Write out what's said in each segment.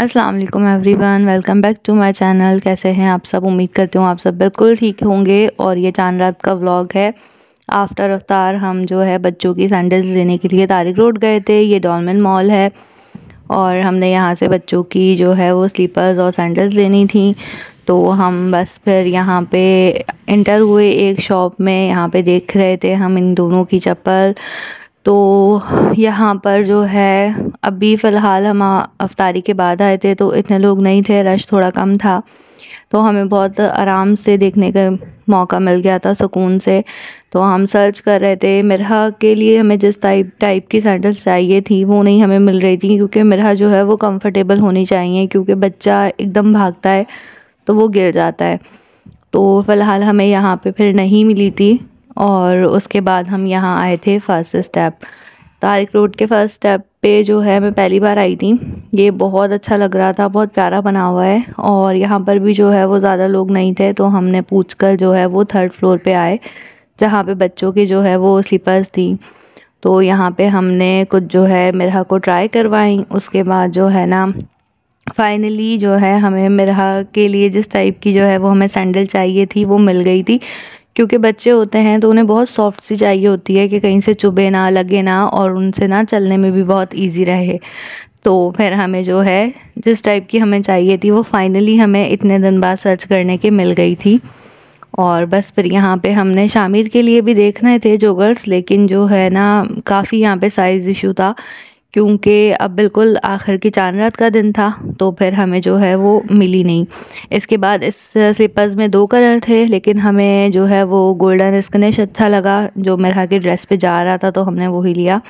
Aslam everyone welcome back to my channel कैसे हैं आप सब उम्मीद करती हूँ आप सब बिल्कुल ठीक होंगे और ये चांद रात का व्लॉग है आफ्टर अफ्तार हम जो है बच्चों की सैंडल्स लेने के लिए तारिक रोड गए थे ये डॉलमेन मॉल है और हमने यहाँ से बच्चों की जो है वो स्लीपर्स और सैंडल्स लेनी थी तो हम बस फिर यहाँ पे इंटर हुए एक शॉप में यहाँ पे देख रहे थे हम इन दोनों की चप्पल तो यहाँ पर जो है अभी फ़िलहाल हम अफ्तारी के बाद आए थे तो इतने लोग नहीं थे रश थोड़ा कम था तो हमें बहुत आराम से देखने का मौका मिल गया था सुकून से तो हम सर्च कर रहे थे मिरहा के लिए हमें जिस टाइप टाइप की सैंडल्स चाहिए थी वो नहीं हमें मिल रही थी क्योंकि मिरहा जो है वो कंफर्टेबल होनी चाहिए क्योंकि बच्चा एकदम भागता है तो वो गिर जाता है तो फ़िलहाल हमें यहाँ पे फिर नहीं मिली थी और उसके बाद हम यहाँ आए थे फर्स्ट स्टेप तारिक रोड के फर्स्ट स्टेप पे जो है मैं पहली बार आई थी ये बहुत अच्छा लग रहा था बहुत प्यारा बना हुआ है और यहाँ पर भी जो है वो ज़्यादा लोग नहीं थे तो हमने पूछ कर जो है वो थर्ड फ्लोर पे आए जहाँ पे बच्चों की जो है वो स्लीपर्स थी तो यहाँ पे हमने कुछ जो है मिरहा को ट्राई करवाई उसके बाद जो है ना फाइनली जो है हमें मिरहा के लिए जिस टाइप की जो है वो हमें सैंडल चाहिए थी वो मिल गई थी क्योंकि बच्चे होते हैं तो उन्हें बहुत सॉफ्ट सी चाहिए होती है कि कहीं से चुभे ना लगे ना और उनसे ना चलने में भी बहुत ईजी रहे तो फिर हमें जो है जिस टाइप की हमें चाहिए थी वो फाइनली हमें इतने दिन बाद सर्च करने के मिल गई थी और बस फिर यहाँ पे हमने शामिर के लिए भी देखने थे जोगर्स लेकिन जो है ना काफ़ी यहाँ पे साइज़ इशू था क्योंकि अब बिल्कुल आखिर की चांद रात का दिन था तो फिर हमें जो है वो मिली नहीं इसके बाद इस स्लीपर्स में दो कलर थे लेकिन हमें जो है वो गोल्डन स्कनेश अच्छा लगा जो मेरा के ड्रेस पे जा रहा था तो हमने वही लिया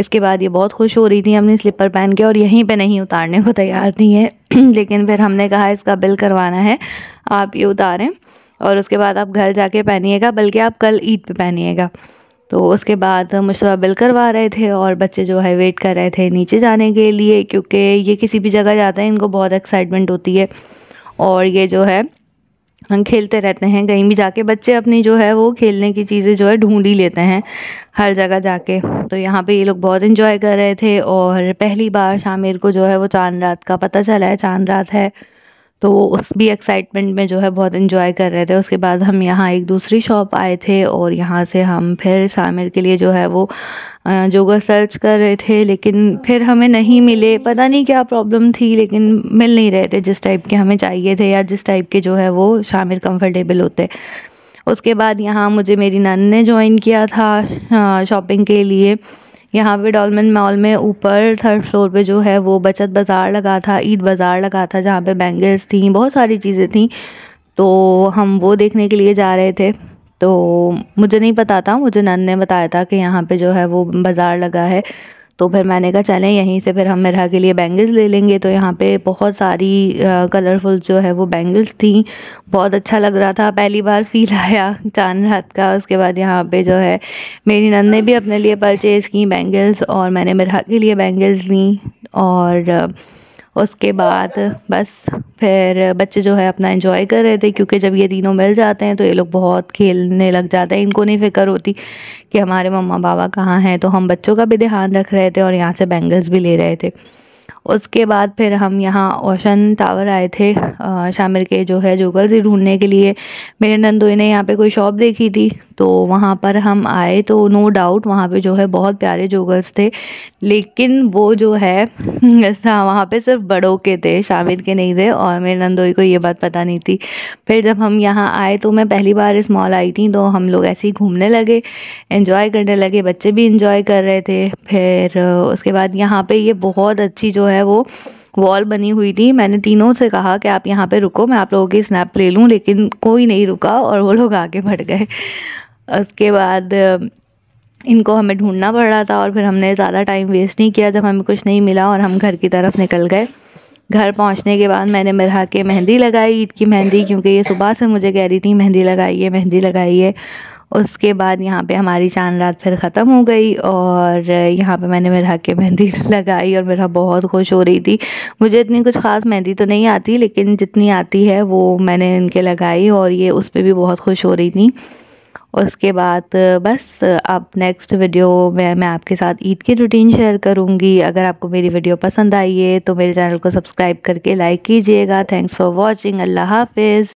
इसके बाद ये बहुत खुश हो रही थी हमने स्लीपर पहन के और यहीं पे नहीं उतारने को तैयार थी हैं लेकिन फिर हमने कहा इसका बिल करवाना है आप ये उतारें और उसके बाद आप घर जाके पहनिएगा बल्कि आप कल ईद पे पहनिएगा तो उसके बाद मुशतबा बिल करवा रहे थे और बच्चे जो है वेट कर रहे थे नीचे जाने के लिए क्योंकि ये किसी भी जगह जाते हैं इनको बहुत एक्साइटमेंट होती है और ये जो है हम खेलते रहते हैं कहीं भी जाके बच्चे अपनी जो है वो खेलने की चीज़ें जो है ढूंढ ही लेते हैं हर जगह जाके तो यहाँ पे ये लोग बहुत इन्जॉय कर रहे थे और पहली बार शामिर को जो है वो चांद रात का पता चला है चांद रात है तो वो उस भी एक्साइटमेंट में जो है बहुत इन्जॉय कर रहे थे उसके बाद हम यहाँ एक दूसरी शॉप आए थे और यहाँ से हम फिर सामिर के लिए जो है वो जोगर सर्च कर रहे थे लेकिन फिर हमें नहीं मिले पता नहीं क्या प्रॉब्लम थी लेकिन मिल नहीं रहे थे जिस टाइप के हमें चाहिए थे या जिस टाइप के जो है वो शामिर कंफर्टेबल होते उसके बाद यहाँ मुझे मेरी नन ने ज्वाइन किया था शॉपिंग के लिए यहाँ पे डॉलमेन मॉल में ऊपर थर्ड फ्लोर पे जो है वो बचत बाज़ार लगा था ईद बाज़ार लगा था जहाँ पे बैंगल्स थी बहुत सारी चीज़ें थी तो हम वो देखने के लिए जा रहे थे तो मुझे नहीं पता था मुझे नन ने बताया था कि यहाँ पे जो है वो बाज़ार लगा है तो फिर मैंने कहा चलें यहीं से फिर हम मेरा के लिए बैंगल्स ले लेंगे तो यहाँ पे बहुत सारी कलरफुल जो है वो बैंगल्स थी बहुत अच्छा लग रहा था पहली बार फील आया चांद रात का उसके बाद यहाँ पे जो है मेरी नंद ने भी अपने लिए परचेज़ की बैंगल्स और मैंने मेरा के लिए बैंगल्स ली और उसके बाद बस फिर बच्चे जो है अपना इन्जॉय कर रहे थे क्योंकि जब ये तीनों मिल जाते हैं तो ये लोग बहुत खेलने लग जाते हैं इनको नहीं फिक्र होती कि हमारे मम्मा बाबा कहाँ हैं तो हम बच्चों का भी ध्यान रख रहे थे और यहाँ से बैंगल्स भी ले रहे थे उसके बाद फिर हम यहाँ ओशन टावर आए थे शामिर के जो है जोगल से ढूंढने के लिए मेरे नंदोई ने यहाँ पे कोई शॉप देखी थी तो वहाँ पर हम आए तो नो डाउट वहाँ पे जो है बहुत प्यारे जोगर्स थे लेकिन वो जो है ऐसा वहाँ पे सिर्फ बड़ों के थे शामिल के नहीं थे और मेरे नंदोई को ये बात पता नहीं थी फिर जब हम यहाँ आए तो मैं पहली बार इस मॉल आई थी तो हम लोग ऐसे ही घूमने लगे इन्जॉय करने लगे बच्चे भी इन्जॉय कर रहे थे फिर उसके बाद यहाँ पर ये बहुत अच्छी जो है वो वॉल बनी हुई थी मैंने तीनों से कहा कि आप यहाँ पे रुको मैं आप लोगों की स्नैप ले लूँ लेकिन कोई नहीं रुका और वो लोग आगे बढ़ गए उसके बाद इनको हमें ढूंढना पड़ रहा था और फिर हमने ज़्यादा टाइम वेस्ट नहीं किया जब हमें कुछ नहीं मिला और हम घर की तरफ निकल गए घर पहुंचने के बाद मैंने मिरहा के मेहंदी लगाई ईद की मेहंदी क्योंकि ये सुबह से मुझे कह रही थी मेहंदी लगाइए मेहंदी लगाइए उसके बाद यहाँ पे हमारी चांद रात फिर ख़त्म हो गई और यहाँ पे मैंने मेरा के मेहंदी लगाई और मेरा बहुत खुश हो रही थी मुझे इतनी कुछ ख़ास मेहंदी तो नहीं आती लेकिन जितनी आती है वो मैंने इनके लगाई और ये उस पर भी बहुत खुश हो रही थी उसके बाद बस अब नेक्स्ट वीडियो में मैं आपके साथ ईद की रूटीन शेयर करूँगी अगर आपको मेरी वीडियो पसंद आई है तो मेरे चैनल को सब्सक्राइब करके लाइक कीजिएगा थैंक्स फॉर वॉचिंग अल्लाह हाफिज़